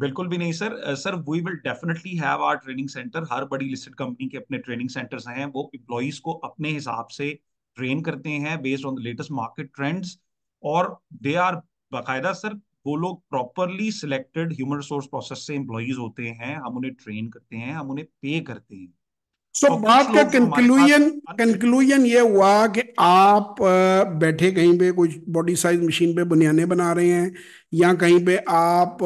بالکل بھی نہیں sir sir we will definitely have our training centre ہر بڑی لسٹڈ کمپنی کے اپنے ٹریننگ ہیں وہ امپلائیز کو اپنے حساب سے ٹرین کرتے ہیں based on latest market trends اور دے آر باقاعدہ سر وہ لوگ properly selected human resource process سے امپلائیز ہوتے ہیں ہم انہیں ٹرین کرتے ہیں ہم انہیں پے کرتے ہیں سو بات کا کنکلوژن کنکلوژن یہ ہوا کہ آپ بیٹھے کہیں پہ کوئی باڈی سائز مشین پہ بنیانے بنا رہے ہیں یا کہیں پہ آپ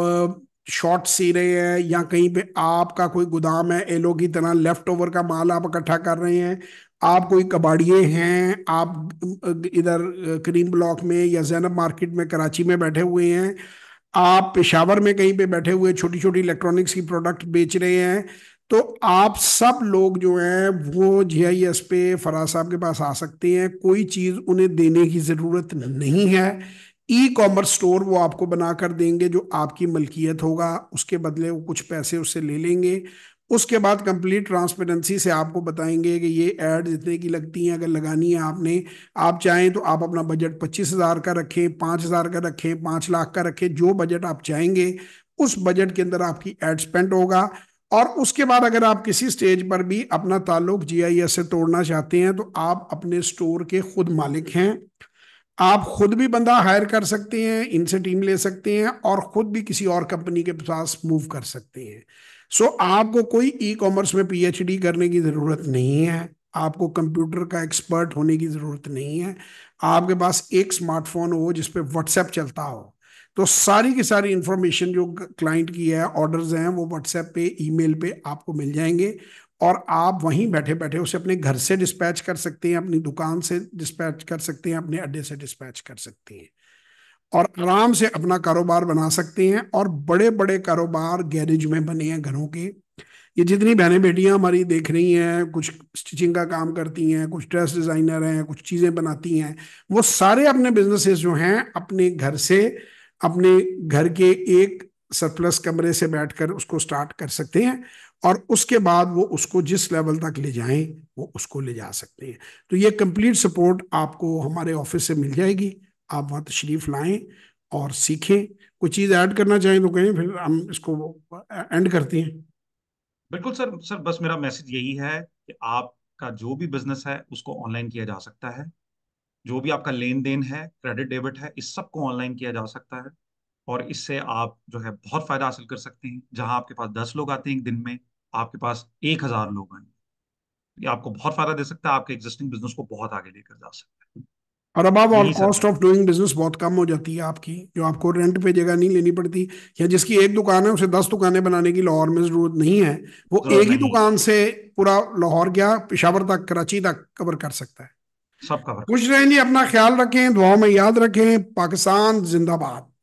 شارٹ سی رہے ہیں یا کہیں پہ آپ کا کوئی گودام ہے ایلو کی طرح لیفٹ اوور کا مال آپ اکٹھا کر رہے ہیں آپ کوئی کباڑیے ہیں آپ ادھر کریم بلاک میں یا زینب مارکیٹ میں کراچی میں بیٹھے ہوئے ہیں آپ پشاور میں کہیں پہ بیٹھے ہوئے چھوٹی چھوٹی الیکٹرانکس کی پروڈکٹ بیچ رہے ہیں تو آپ سب لوگ جو ہیں وہ جی آئی ایس پہ فراز صاحب کے پاس آ سکتے ہیں کوئی چیز انہیں دینے کی ضرورت نہیں ہے ای کامرس سٹور وہ آپ کو بنا کر دیں گے جو آپ کی ملکیت ہوگا اس کے بدلے وہ کچھ پیسے اس سے لے لیں گے اس کے بعد کمپلیٹ ٹرانسپیرنسی سے آپ کو بتائیں گے کہ یہ ایڈ اتنے کی لگتی ہیں اگر لگانی ہے آپ نے آپ چاہیں تو آپ اپنا بجٹ پچیس ہزار کا رکھیں پانچ ہزار کا رکھیں پانچ لاکھ کا رکھیں جو بجٹ آپ چاہیں گے اس بجٹ کے اندر آپ کی ایڈ سپینڈ ہوگا اور اس کے بعد اگر آپ کسی سٹیج پر بھی اپنا تعلق جی آئی ایس سے توڑنا چاہتے ہیں تو آپ اپنے سٹور کے خود مالک ہیں آپ خود بھی بندہ ہائر کر سکتے ہیں ان سے ٹیم لے سکتے ہیں اور خود بھی کسی اور کمپنی کے پاس موو کر سکتے ہیں سو آپ کو کوئی ای کامرس میں پی ایچ ڈی کرنے کی ضرورت نہیں ہے آپ کو کمپیوٹر کا ایکسپرٹ ہونے کی ضرورت نہیں ہے آپ کے پاس ایک سمارٹ فون ہو جس پہ واٹس ایپ چلتا ہو تو ساری کی ساری انفارمیشن جو کلائنٹ کی ہے آرڈرز ہیں وہ واٹس ایپ پہ ای میل پہ آپ کو مل جائیں گے اور آپ وہیں بیٹھے بیٹھے اسے اپنے گھر سے ڈسپیچ کر سکتے ہیں اپنی دکان سے ڈسپیچ کر سکتے ہیں اپنے اڈے سے ڈسپیچ کر سکتے ہیں اور آرام سے اپنا کاروبار بنا سکتے ہیں اور بڑے بڑے کاروبار گیریج میں بنے ہیں گھروں کے یہ جتنی بہنیں بیٹیاں ہماری دیکھ رہی ہیں کچھ اسٹیچنگ کا کام کرتی ہیں کچھ ڈریس ڈیزائنر ہیں کچھ چیزیں بناتی ہیں وہ سارے اپنے بزنسز جو ہیں اپنے گھر سے اپنے گھر کے ایک سرپلس کمرے سے بیٹھ کر اس کو سٹارٹ کر سکتے ہیں اور اس کے بعد وہ اس کو جس لیول تک لے جائیں وہ اس کو لے جا سکتے ہیں تو یہ کمپلیٹ سپورٹ آپ کو ہمارے آفس سے مل جائے گی آپ وہاں تشریف لائیں اور سیکھیں کوئی چیز ایڈ کرنا چاہیں تو کہیں پھر ہم اس کو اینڈ کرتے ہیں بالکل سر سر بس میرا میسج یہی ہے کہ آپ کا جو بھی بزنس ہے اس کو آن لائن کیا جا سکتا ہے جو بھی آپ کا لین دین ہے کریڈٹ ڈیبٹ ہے اس سب کو آن لائن کیا جا سکتا ہے اور اس سے آپ جو ہے بہت فائدہ حاصل کر سکتے ہیں جہاں آپ کے پاس دس لوگ آتے ہیں ایک دن میں آپ کے پاس ایک ہزار لوگ آئیں یہ آپ کو بہت فائدہ دے سکتا ہے آپ کے بزنس کو بہت آگے لے کر جا سکتا ہے اور اب آپ کم ہو جاتی ہے آپ کی جو آپ کو رینٹ پہ جگہ نہیں لینی پڑتی یا جس کی ایک دکان ہے اسے دس دکانیں بنانے کی لاہور میں ضرورت نہیں ہے وہ ایک ہی دکان سے پورا لاہور گیا پشاور تک کراچی تک کور کر سکتا ہے سب کا رہیں جی اپنا خیال رکھیں دعاؤں میں یاد رکھیں پاکستان زندہ باد